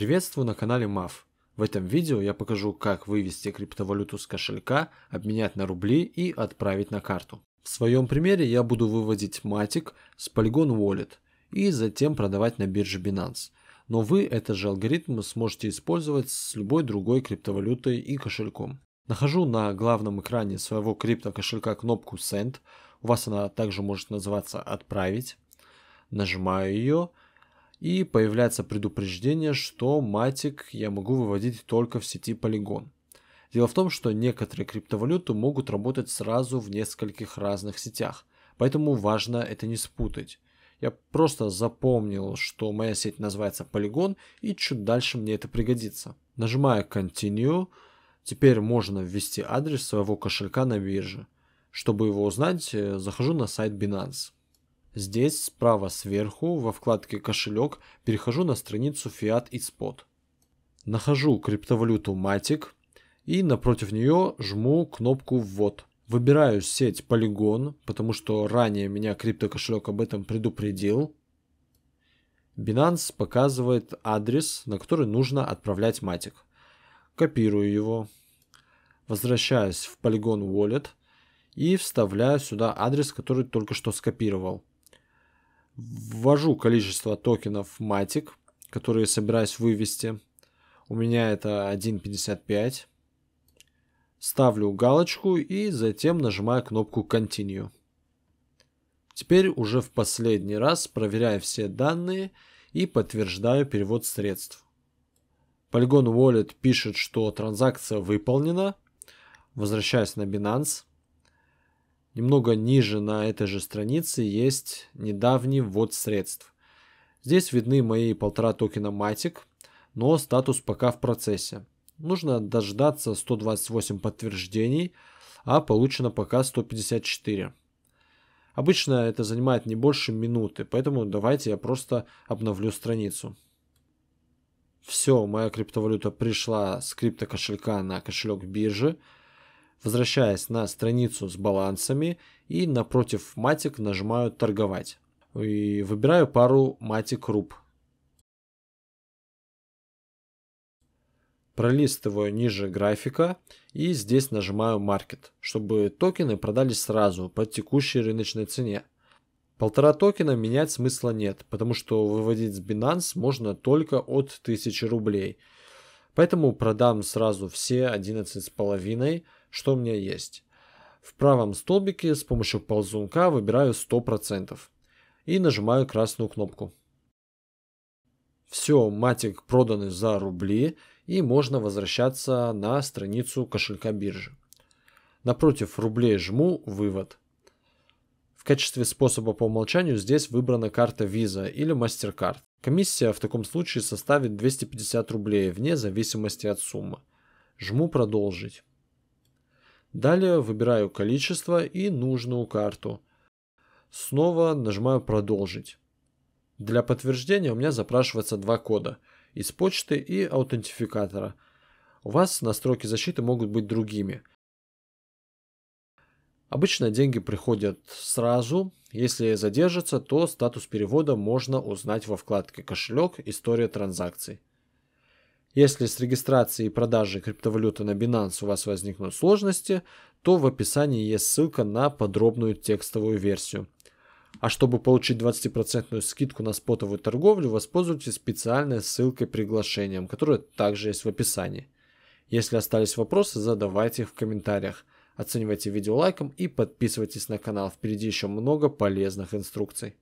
Приветствую на канале MAF. В этом видео я покажу, как вывести криптовалюту с кошелька, обменять на рубли и отправить на карту. В своем примере я буду выводить Matic с Polygon Wallet и затем продавать на бирже Binance. Но вы этот же алгоритм сможете использовать с любой другой криптовалютой и кошельком. Нахожу на главном экране своего крипто кошелька кнопку Send. У вас она также может называться «Отправить». Нажимаю ее и появляется предупреждение, что матик я могу выводить только в сети Polygon. Дело в том, что некоторые криптовалюты могут работать сразу в нескольких разных сетях, поэтому важно это не спутать. Я просто запомнил, что моя сеть называется Polygon, и чуть дальше мне это пригодится. Нажимая Continue, теперь можно ввести адрес своего кошелька на бирже. Чтобы его узнать, э, захожу на сайт Binance. Здесь справа сверху во вкладке «Кошелек» перехожу на страницу Fiat и Spot. Нахожу криптовалюту Matic и напротив нее жму кнопку «Ввод». Выбираю сеть Polygon, потому что ранее меня криптокошелек об этом предупредил. Binance показывает адрес, на который нужно отправлять Matic. Копирую его. Возвращаюсь в Polygon Wallet и вставляю сюда адрес, который только что скопировал. Ввожу количество токенов Matic, которые собираюсь вывести. У меня это 1.55. Ставлю галочку и затем нажимаю кнопку Continue. Теперь уже в последний раз проверяю все данные и подтверждаю перевод средств. Polygon Wallet пишет, что транзакция выполнена. Возвращаюсь на Binance. Немного ниже на этой же странице есть недавний ввод средств. Здесь видны мои полтора токена Matic, но статус пока в процессе. Нужно дождаться 128 подтверждений, а получено пока 154. Обычно это занимает не больше минуты, поэтому давайте я просто обновлю страницу. Все, моя криптовалюта пришла с криптокошелька на кошелек биржи возвращаясь на страницу с балансами и напротив матик нажимаю торговать. И выбираю пару матик руб. Пролистываю ниже графика и здесь нажимаю market чтобы токены продались сразу по текущей рыночной цене. Полтора токена менять смысла нет, потому что выводить с Binance можно только от 1000 рублей. Поэтому продам сразу все 11,5 с половиной что у меня есть. В правом столбике с помощью ползунка выбираю 100% и нажимаю красную кнопку. Все, матик проданы за рубли и можно возвращаться на страницу кошелька биржи. Напротив рублей жму «Вывод». В качестве способа по умолчанию здесь выбрана карта Visa или MasterCard. Комиссия в таком случае составит 250 рублей вне зависимости от суммы. Жму «Продолжить». Далее выбираю количество и нужную карту. Снова нажимаю «Продолжить». Для подтверждения у меня запрашивается два кода – из почты и аутентификатора. У вас настройки защиты могут быть другими. Обычно деньги приходят сразу. Если задержатся, то статус перевода можно узнать во вкладке «Кошелек. История транзакций». Если с регистрацией и продажей криптовалюты на Binance у вас возникнут сложности, то в описании есть ссылка на подробную текстовую версию. А чтобы получить 20% скидку на спотовую торговлю, воспользуйтесь специальной ссылкой приглашением, которая также есть в описании. Если остались вопросы, задавайте их в комментариях. Оценивайте видео лайком и подписывайтесь на канал. Впереди еще много полезных инструкций.